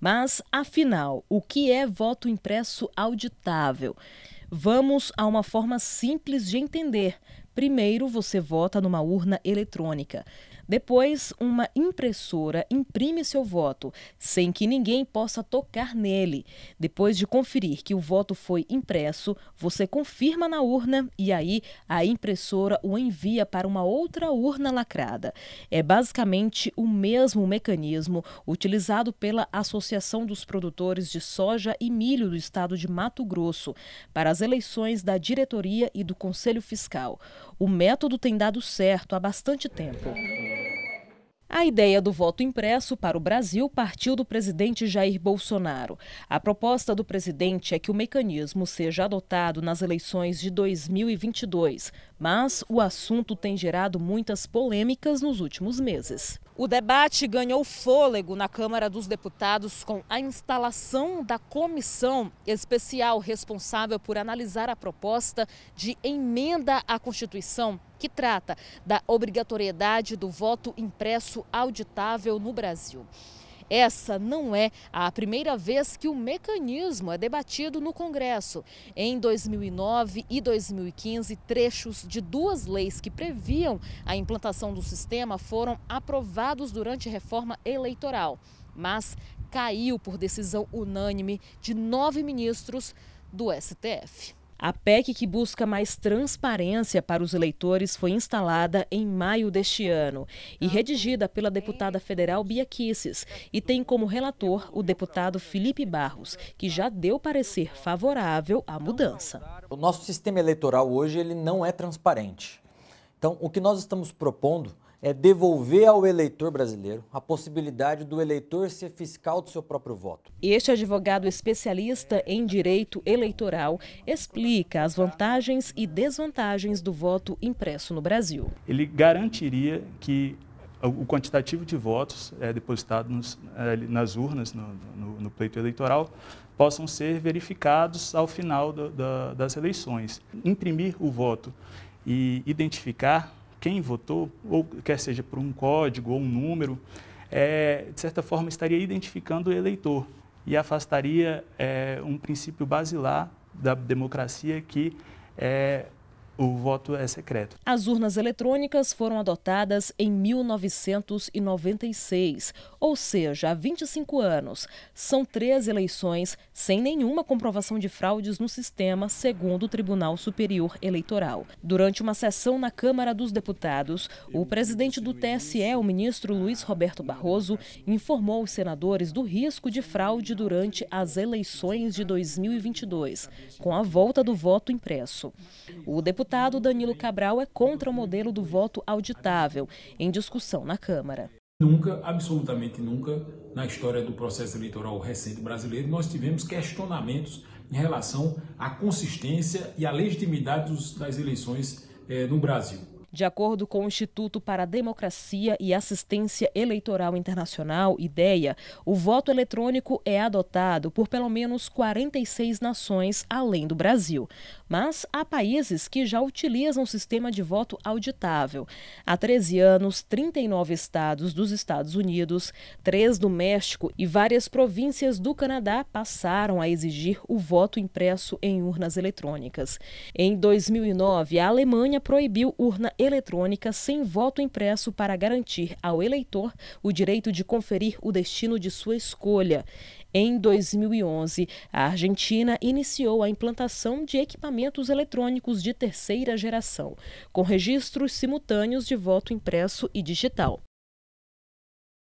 Mas, afinal, o que é voto impresso auditável? Vamos a uma forma simples de entender. Primeiro, você vota numa urna eletrônica. Depois, uma impressora imprime seu voto, sem que ninguém possa tocar nele. Depois de conferir que o voto foi impresso, você confirma na urna e aí a impressora o envia para uma outra urna lacrada. É basicamente o mesmo mecanismo utilizado pela Associação dos Produtores de Soja e Milho do Estado de Mato Grosso para as eleições da diretoria e do Conselho Fiscal. O método tem dado certo há bastante tempo. A ideia do voto impresso para o Brasil partiu do presidente Jair Bolsonaro. A proposta do presidente é que o mecanismo seja adotado nas eleições de 2022, mas o assunto tem gerado muitas polêmicas nos últimos meses. O debate ganhou fôlego na Câmara dos Deputados com a instalação da comissão especial responsável por analisar a proposta de emenda à Constituição que trata da obrigatoriedade do voto impresso auditável no Brasil. Essa não é a primeira vez que o mecanismo é debatido no Congresso. Em 2009 e 2015, trechos de duas leis que previam a implantação do sistema foram aprovados durante reforma eleitoral, mas caiu por decisão unânime de nove ministros do STF. A PEC que busca mais transparência para os eleitores foi instalada em maio deste ano e ah. redigida pela deputada federal Bia Kisses e tem como relator o deputado Felipe Barros, que já deu parecer favorável à mudança. O nosso sistema eleitoral hoje ele não é transparente. Então, o que nós estamos propondo é devolver ao eleitor brasileiro a possibilidade do eleitor ser fiscal do seu próprio voto. Este advogado especialista em direito eleitoral explica as vantagens e desvantagens do voto impresso no Brasil. Ele garantiria que o quantitativo de votos é, depositados nas urnas no, no, no, pleito eleitoral possam ser verificados ao final do, da, das eleições. Imprimir o voto e identificar quem votou, ou quer seja por um código ou um número, é, de certa forma estaria identificando o eleitor e afastaria é, um princípio basilar da democracia que é o voto é secreto. As urnas eletrônicas foram adotadas em 1996, ou seja, há 25 anos. São três eleições sem nenhuma comprovação de fraudes no sistema, segundo o Tribunal Superior Eleitoral. Durante uma sessão na Câmara dos Deputados, o presidente do TSE, o ministro Luiz Roberto Barroso, informou os senadores do risco de fraude durante as eleições de 2022, com a volta do voto impresso. O deputado deputado Danilo Cabral é contra o modelo do voto auditável, em discussão na Câmara. Nunca, absolutamente nunca, na história do processo eleitoral recente brasileiro, nós tivemos questionamentos em relação à consistência e à legitimidade das eleições eh, no Brasil. De acordo com o Instituto para a Democracia e Assistência Eleitoral Internacional, IDEA, o voto eletrônico é adotado por pelo menos 46 nações além do Brasil. Mas há países que já utilizam o sistema de voto auditável. Há 13 anos, 39 estados dos Estados Unidos, três do México e várias províncias do Canadá passaram a exigir o voto impresso em urnas eletrônicas. Em 2009, a Alemanha proibiu urna eletrônica sem voto impresso para garantir ao eleitor o direito de conferir o destino de sua escolha. Em 2011, a Argentina iniciou a implantação de equipamentos eletrônicos de terceira geração, com registros simultâneos de voto impresso e digital.